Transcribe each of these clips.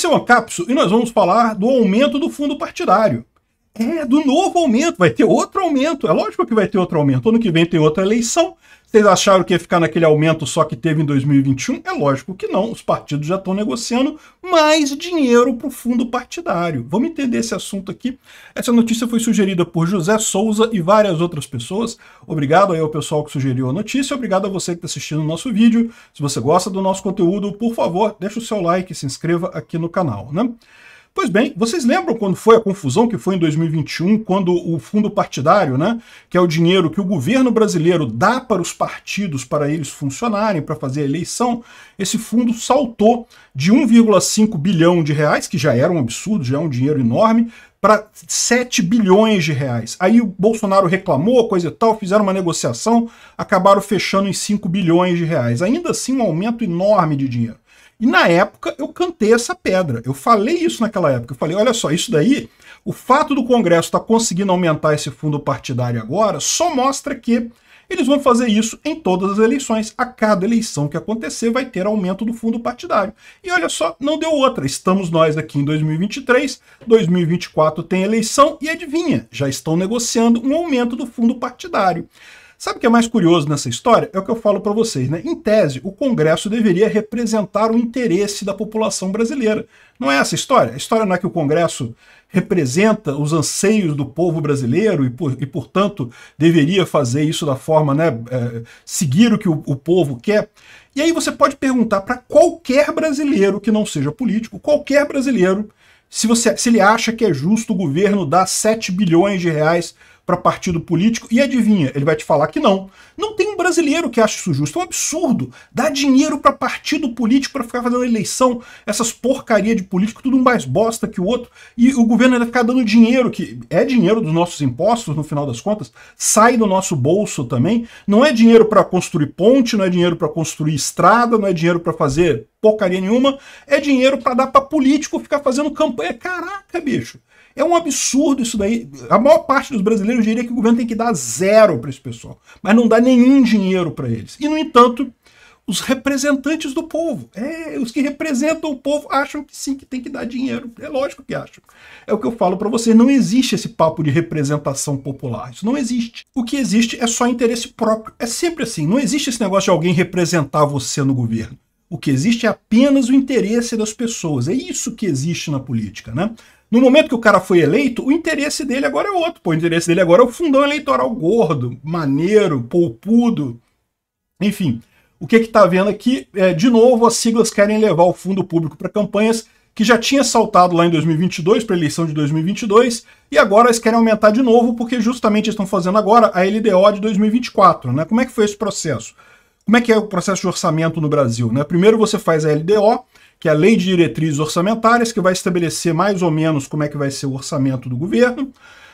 Esse é o Ancapso e nós vamos falar do aumento do fundo partidário. É, do novo aumento, vai ter outro aumento. É lógico que vai ter outro aumento. Ano que vem tem outra eleição. Vocês acharam que ia ficar naquele aumento só que teve em 2021? É lógico que não. Os partidos já estão negociando mais dinheiro para o fundo partidário. Vamos entender esse assunto aqui. Essa notícia foi sugerida por José Souza e várias outras pessoas. Obrigado aí ao pessoal que sugeriu a notícia. Obrigado a você que está assistindo o nosso vídeo. Se você gosta do nosso conteúdo, por favor, deixa o seu like e se inscreva aqui no canal. Né? Pois bem, vocês lembram quando foi a confusão que foi em 2021, quando o fundo partidário, né, que é o dinheiro que o governo brasileiro dá para os partidos para eles funcionarem, para fazer a eleição, esse fundo saltou de 1,5 bilhão de reais, que já era um absurdo, já é um dinheiro enorme, para 7 bilhões de reais. Aí o Bolsonaro reclamou, coisa e tal, fizeram uma negociação, acabaram fechando em 5 bilhões de reais. Ainda assim, um aumento enorme de dinheiro. E na época eu cantei essa pedra. Eu falei isso naquela época. Eu falei, olha só, isso daí, o fato do Congresso estar tá conseguindo aumentar esse fundo partidário agora só mostra que eles vão fazer isso em todas as eleições. A cada eleição que acontecer vai ter aumento do fundo partidário. E olha só, não deu outra. Estamos nós aqui em 2023, 2024 tem eleição e adivinha, já estão negociando um aumento do fundo partidário. Sabe o que é mais curioso nessa história? É o que eu falo para vocês, né? Em tese, o Congresso deveria representar o interesse da população brasileira. Não é essa a história? A história não é que o Congresso representa os anseios do povo brasileiro e, por, e portanto, deveria fazer isso da forma, né, é, seguir o que o, o povo quer. E aí você pode perguntar para qualquer brasileiro que não seja político, qualquer brasileiro, se, você, se ele acha que é justo o governo dar 7 bilhões de reais para partido político. E adivinha, ele vai te falar que não. Não tem um brasileiro que acha isso justo. É um absurdo. Dar dinheiro para partido político para ficar fazendo eleição, essas porcaria de político, tudo um mais bosta que o outro. E o governo ainda ficar dando dinheiro, que é dinheiro dos nossos impostos, no final das contas, sai do nosso bolso também. Não é dinheiro para construir ponte, não é dinheiro para construir estrada, não é dinheiro para fazer porcaria nenhuma, é dinheiro para dar para político ficar fazendo campanha. Caraca, bicho. É um absurdo isso daí. A maior parte dos brasileiros diria que o governo tem que dar zero para esse pessoal, mas não dá nenhum dinheiro para eles. E, no entanto, os representantes do povo, é, os que representam o povo, acham que sim, que tem que dar dinheiro. É lógico que acham. É o que eu falo para vocês: não existe esse papo de representação popular. Isso não existe. O que existe é só interesse próprio. É sempre assim: não existe esse negócio de alguém representar você no governo. O que existe é apenas o interesse das pessoas. É isso que existe na política, né? No momento que o cara foi eleito, o interesse dele agora é outro. Pô, o interesse dele agora é o fundão eleitoral gordo, maneiro, poupudo. Enfim, o que está vendo aqui? É, de novo, as siglas querem levar o fundo público para campanhas que já tinha saltado lá em 2022, para a eleição de 2022, e agora eles querem aumentar de novo, porque justamente estão fazendo agora a LDO de 2024. Né? Como é que foi esse processo? Como é que é o processo de orçamento no Brasil? Né? Primeiro você faz a LDO, que é a Lei de Diretrizes Orçamentárias, que vai estabelecer mais ou menos como é que vai ser o orçamento do governo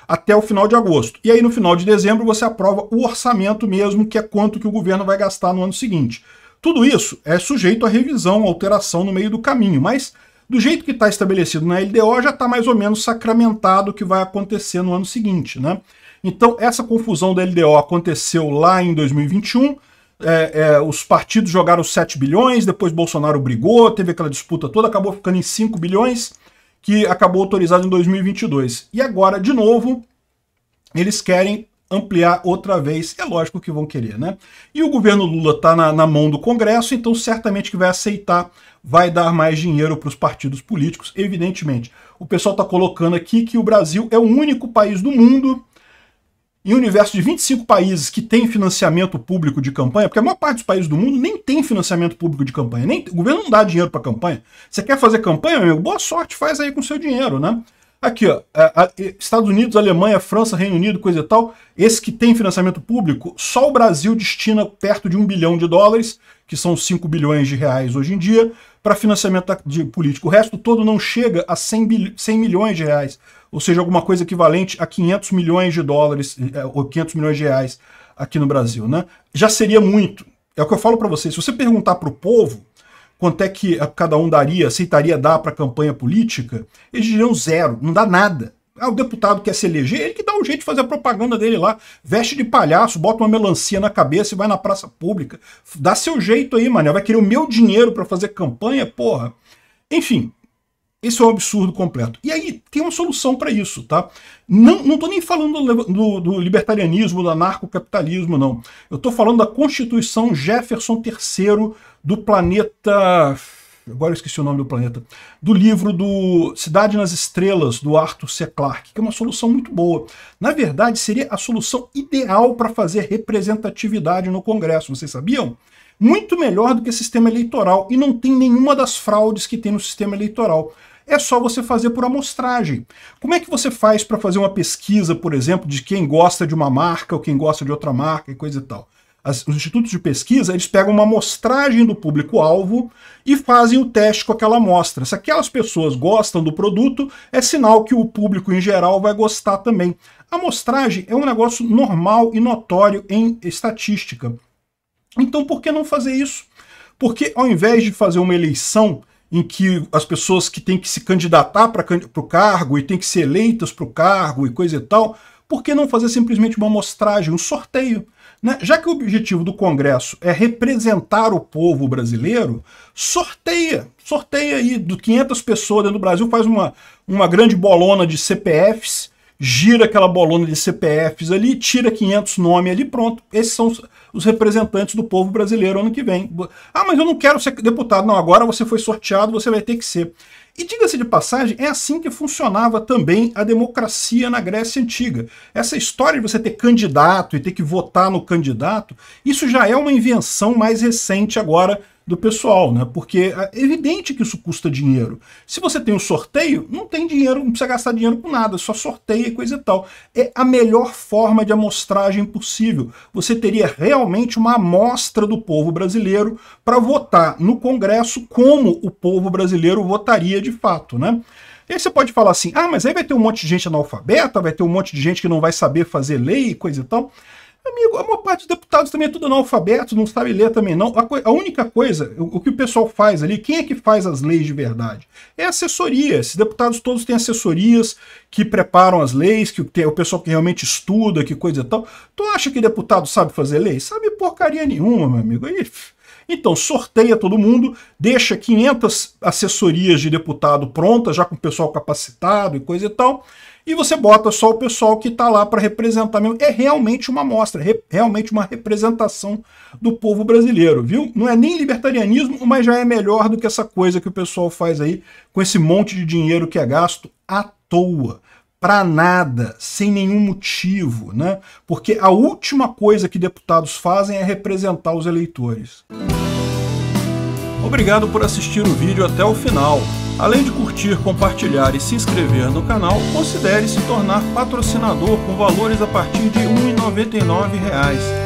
até o final de agosto. E aí, no final de dezembro, você aprova o orçamento mesmo, que é quanto que o governo vai gastar no ano seguinte. Tudo isso é sujeito a revisão, alteração no meio do caminho, mas do jeito que está estabelecido na LDO, já está mais ou menos sacramentado o que vai acontecer no ano seguinte. Né? Então, essa confusão da LDO aconteceu lá em 2021, é, é, os partidos jogaram 7 bilhões, depois Bolsonaro brigou, teve aquela disputa toda, acabou ficando em 5 bilhões, que acabou autorizado em 2022. E agora, de novo, eles querem ampliar outra vez. É lógico que vão querer, né? E o governo Lula está na, na, mão do Congresso, então certamente que vai aceitar, vai dar mais dinheiro para os partidos políticos, evidentemente. O pessoal está colocando aqui que o Brasil é o único país do mundo em um universo de 25 países que tem financiamento público de campanha, porque a maior parte dos países do mundo nem tem financiamento público de campanha, nem, o governo não dá dinheiro para campanha. Você quer fazer campanha, meu amigo? Boa sorte, faz aí com seu dinheiro, né? Aqui, ó, a, a, Estados Unidos, Alemanha, França, Reino Unido, coisa e tal, esse que tem financiamento público, só o Brasil destina perto de um bilhão de dólares, que são 5 bilhões de reais hoje em dia, para financiamento de político. O resto todo não chega a 100, bil, 100 milhões de reais, ou seja, alguma coisa equivalente a 500 milhões de dólares, é, ou 500 milhões de reais aqui no Brasil. Né? Já seria muito. É o que eu falo para vocês. Se você perguntar para o povo, quanto é que cada um daria, aceitaria dar para a campanha política, eles diriam zero, não dá nada. Ah, o deputado quer se eleger, ele que dá um jeito de fazer a propaganda dele lá, veste de palhaço, bota uma melancia na cabeça e vai na praça pública. Dá seu jeito aí, mané, vai querer o meu dinheiro para fazer campanha, porra. Enfim, esse é o um absurdo completo. E aí tem uma solução para isso, tá? Não estou nem falando do, do libertarianismo, do anarcocapitalismo, não. Eu estou falando da Constituição Jefferson III do planeta agora eu esqueci o nome do planeta, do livro do Cidade nas Estrelas, do Arthur C. Clarke, que é uma solução muito boa. Na verdade, seria a solução ideal para fazer representatividade no Congresso, vocês sabiam? Muito melhor do que o sistema eleitoral, e não tem nenhuma das fraudes que tem no sistema eleitoral é só você fazer por amostragem. Como é que você faz para fazer uma pesquisa, por exemplo, de quem gosta de uma marca ou quem gosta de outra marca e coisa e tal? As, os institutos de pesquisa, eles pegam uma amostragem do público-alvo e fazem o teste com aquela amostra. Se aquelas pessoas gostam do produto, é sinal que o público em geral vai gostar também. A amostragem é um negócio normal e notório em estatística. Então por que não fazer isso? Porque ao invés de fazer uma eleição em que as pessoas que têm que se candidatar para o cargo e têm que ser eleitas para o cargo e coisa e tal, por que não fazer simplesmente uma amostragem, um sorteio? Né? Já que o objetivo do Congresso é representar o povo brasileiro, sorteia, sorteia aí, do 500 pessoas dentro do Brasil, faz uma, uma grande bolona de CPFs, gira aquela bolona de CPFs ali, tira 500 nomes ali, pronto. Esses são os representantes do povo brasileiro ano que vem. Ah, mas eu não quero ser deputado. Não, agora você foi sorteado, você vai ter que ser. E diga-se de passagem, é assim que funcionava também a democracia na Grécia Antiga. Essa história de você ter candidato e ter que votar no candidato, isso já é uma invenção mais recente agora do pessoal, né? Porque é evidente que isso custa dinheiro. Se você tem um sorteio, não tem dinheiro, não precisa gastar dinheiro com nada, só sorteia e coisa e tal. É a melhor forma de amostragem possível. Você teria realmente uma amostra do povo brasileiro para votar no Congresso como o povo brasileiro votaria de fato, né? E aí você pode falar assim, ah, mas aí vai ter um monte de gente analfabeta, vai ter um monte de gente que não vai saber fazer lei e coisa e tal. Amigo, a maior parte dos deputados também é tudo analfabeto, não sabe ler também não. A, a única coisa, o, o, que o pessoal faz ali, quem é que faz as leis de verdade? É assessoria. Esses deputados todos têm assessorias que preparam as leis, que tem o pessoal que realmente estuda, que coisa e tal. Tu acha que deputado sabe fazer lei? Sabe porcaria nenhuma, meu amigo. Aí então, sorteia todo mundo, deixa 500 assessorias de deputado prontas, já com o pessoal capacitado e coisa e tal, e você bota só o pessoal que está lá para representar mesmo. É realmente uma amostra, re realmente uma representação do povo brasileiro, viu? Não é nem libertarianismo, mas já é melhor do que essa coisa que o pessoal faz aí com esse monte de dinheiro que é gasto à toa para nada, sem nenhum motivo, né? Porque a última coisa que deputados fazem é representar os eleitores. Obrigado por assistir o vídeo até o final. Além de curtir, compartilhar e se inscrever no canal, considere se tornar patrocinador com valores a partir de R$ 1,99